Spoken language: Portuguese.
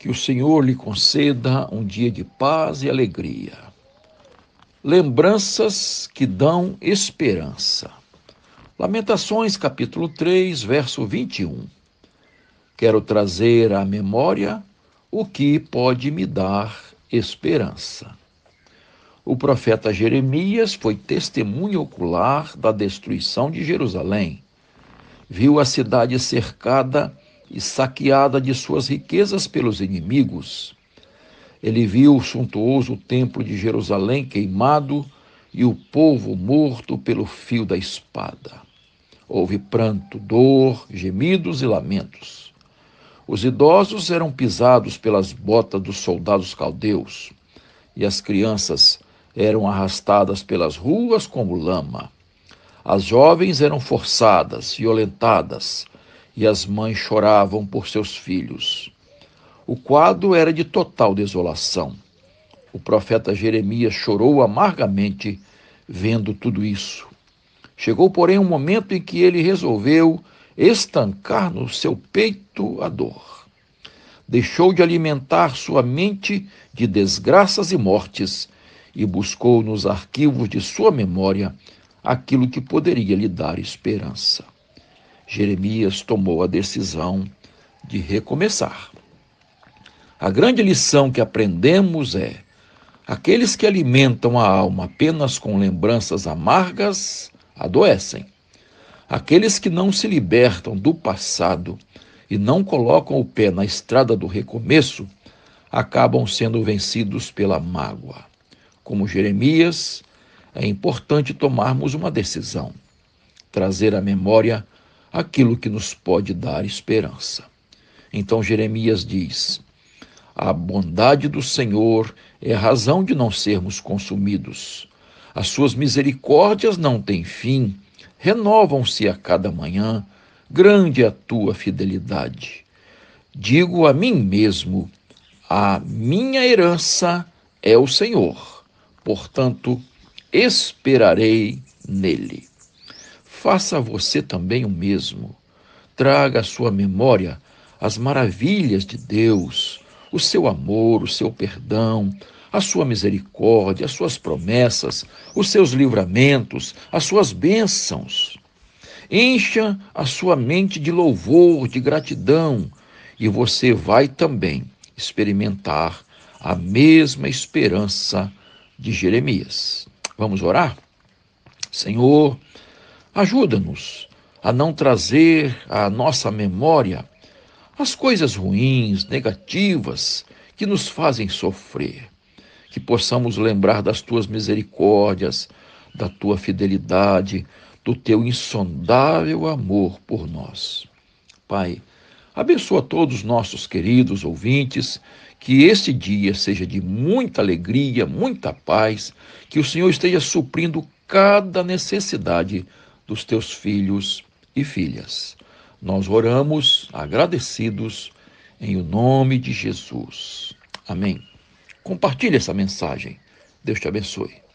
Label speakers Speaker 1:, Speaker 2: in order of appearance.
Speaker 1: Que o Senhor lhe conceda um dia de paz e alegria. Lembranças que dão esperança. Lamentações, capítulo 3, verso 21. Quero trazer à memória o que pode me dar esperança. O profeta Jeremias foi testemunho ocular da destruição de Jerusalém. Viu a cidade cercada e saqueada de suas riquezas pelos inimigos. Ele viu o suntuoso templo de Jerusalém queimado e o povo morto pelo fio da espada. Houve pranto, dor, gemidos e lamentos. Os idosos eram pisados pelas botas dos soldados caldeus e as crianças eram arrastadas pelas ruas como lama. As jovens eram forçadas, violentadas, e as mães choravam por seus filhos. O quadro era de total desolação. O profeta Jeremias chorou amargamente vendo tudo isso. Chegou, porém, um momento em que ele resolveu estancar no seu peito a dor. Deixou de alimentar sua mente de desgraças e mortes e buscou nos arquivos de sua memória aquilo que poderia lhe dar esperança. Jeremias tomou a decisão de recomeçar. A grande lição que aprendemos é: aqueles que alimentam a alma apenas com lembranças amargas adoecem. Aqueles que não se libertam do passado e não colocam o pé na estrada do recomeço acabam sendo vencidos pela mágoa. Como Jeremias, é importante tomarmos uma decisão, trazer à memória aquilo que nos pode dar esperança. Então Jeremias diz: A bondade do Senhor é a razão de não sermos consumidos. As suas misericórdias não têm fim, renovam-se a cada manhã. Grande é a tua fidelidade. Digo a mim mesmo: a minha herança é o Senhor, portanto, esperarei nele faça você também o mesmo. Traga à sua memória as maravilhas de Deus, o seu amor, o seu perdão, a sua misericórdia, as suas promessas, os seus livramentos, as suas bênçãos. Encha a sua mente de louvor, de gratidão, e você vai também experimentar a mesma esperança de Jeremias. Vamos orar? Senhor, Ajuda-nos a não trazer à nossa memória as coisas ruins, negativas que nos fazem sofrer. Que possamos lembrar das tuas misericórdias, da tua fidelidade, do teu insondável amor por nós. Pai, abençoa todos os nossos queridos ouvintes, que este dia seja de muita alegria, muita paz, que o Senhor esteja suprindo cada necessidade dos teus filhos e filhas. Nós oramos agradecidos em o nome de Jesus. Amém. Compartilhe essa mensagem. Deus te abençoe.